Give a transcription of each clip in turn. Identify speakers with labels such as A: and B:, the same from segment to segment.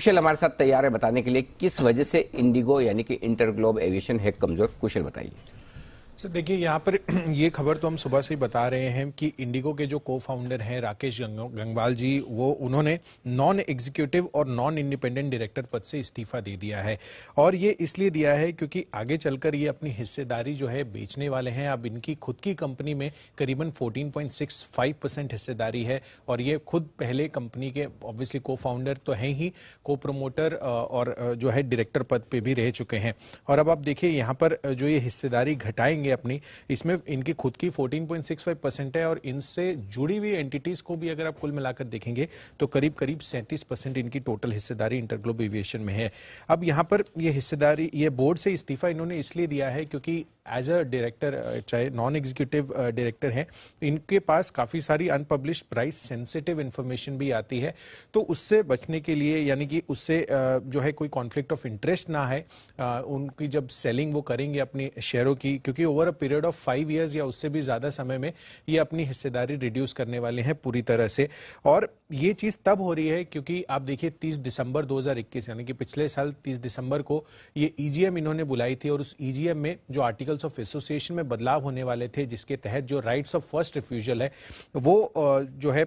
A: कुशल हमारे साथ तैयार है बताने के लिए किस वजह से इंडिगो यानी कि इंटरग्लोब एविएशन है कमजोर कुशल बताइए सर देखिए यहाँ पर ये खबर तो हम सुबह से ही बता रहे हैं कि इंडिगो के जो को फाउंडर हैं राकेश गंगवाल जी वो उन्होंने नॉन एग्जीक्यूटिव और नॉन इंडिपेंडेंट डायरेक्टर पद से इस्तीफा दे दिया है और ये इसलिए दिया है क्योंकि आगे चलकर ये अपनी हिस्सेदारी जो है बेचने वाले हैं अब इनकी खुद की कंपनी में करीबन फोर्टीन परसेंट हिस्सेदारी है और ये खुद पहले कंपनी के ऑब्वियसली को फाउंडर तो हैं ही को प्रोमोटर और जो है डायरेक्टर पद पर भी रह चुके हैं और अब आप देखिए यहाँ पर जो ये हिस्सेदारी घटाएंगे करेंगे अपनी इसमें इनकी खुद की 14.65 परसेंट है और इनसे जुड़ी हुई एंटिटीज को भी अगर आप कुल मिलाकर देखेंगे तो करीब करीब 37 परसेंट इनकी टोटल हिस्सेदारी इंटरग्लोब एविएशन में है अब यहाँ पर ये हिस्सेदारी ये बोर्ड से इस्तीफा इन्होंने इसलिए दिया है क्योंकि एज अ डायरेक्टर चाहे नॉन एग्जीक्यूटिव डायरेक्टर हैं इनके पास काफ़ी सारी अनपब्लिश प्राइस सेंसिटिव इंफॉर्मेशन भी आती है तो उससे बचने के लिए यानी कि उससे जो है कोई कॉन्फ्लिक्ट ऑफ इंटरेस्ट ना है उनकी जब सेलिंग वो करेंगे अपने शेयरों की क्योंकि over a period of five years या उससे भी ज्यादा समय में ये अपनी हिस्सेदारी रिड्यूस करने वाले हैं पूरी तरह से और ये चीज तब हो रही है क्योंकि आप देखिए 30 दिसंबर 2021 यानी कि पिछले साल 30 दिसंबर को ये ईजीएम e इन्होंने बुलाई थी और उस ईजीएम e में जो आर्टिकल्स ऑफ एसोसिएशन में बदलाव होने वाले थे जिसके तहत जो राइट्स ऑफ फर्स्ट रिफ्यूजल है वो जो है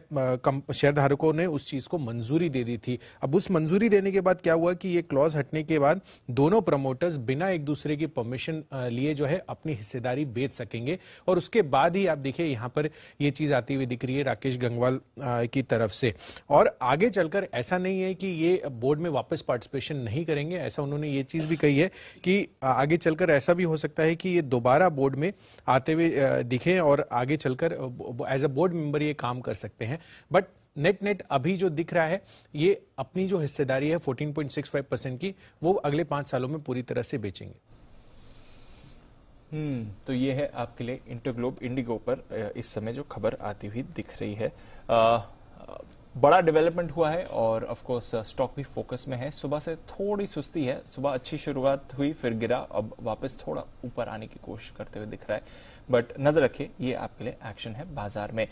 A: शेयरधारकों ने उस चीज को मंजूरी दे दी थी अब उस मंजूरी देने के बाद क्या हुआ कि ये क्लॉज हटने के बाद दोनों प्रमोटर्स बिना एक दूसरे की परमिशन लिए जो है अपनी हिस्से हिस्सेदारी बेच सकेंगे और उसके बाद ही आप देखिए यहाँ पर ये चीज आती हुई दिख रही है राकेश गंगवाल की तरफ से और आगे चलकर ऐसा नहीं है कि ये बोर्ड में वापस पार्टिसिपेशन नहीं करेंगे ऐसा उन्होंने ये चीज भी कही है कि आगे चलकर ऐसा भी हो सकता है कि ये दोबारा बोर्ड में आते हुए दिखे और आगे चलकर एज अ बोर्ड मेंबर ये काम कर सकते हैं बट नेट नेट अभी जो दिख रहा है ये अपनी जो हिस्सेदारी है 14.65 परसेंट की वो अगले पांच सालों में पूरी तरह से बेचेंगे
B: हम्म तो ये है आपके लिए इंटरग्लोब इंडिगो पर इस समय जो खबर आती हुई दिख रही है आ, बड़ा डेवलपमेंट हुआ है और ऑफ कोर्स स्टॉक भी फोकस में है सुबह से थोड़ी सुस्ती है सुबह अच्छी शुरुआत हुई फिर गिरा अब वापस थोड़ा ऊपर आने की कोशिश करते हुए दिख रहा है बट नजर रखिए ये आपके लिए एक्शन है बाजार में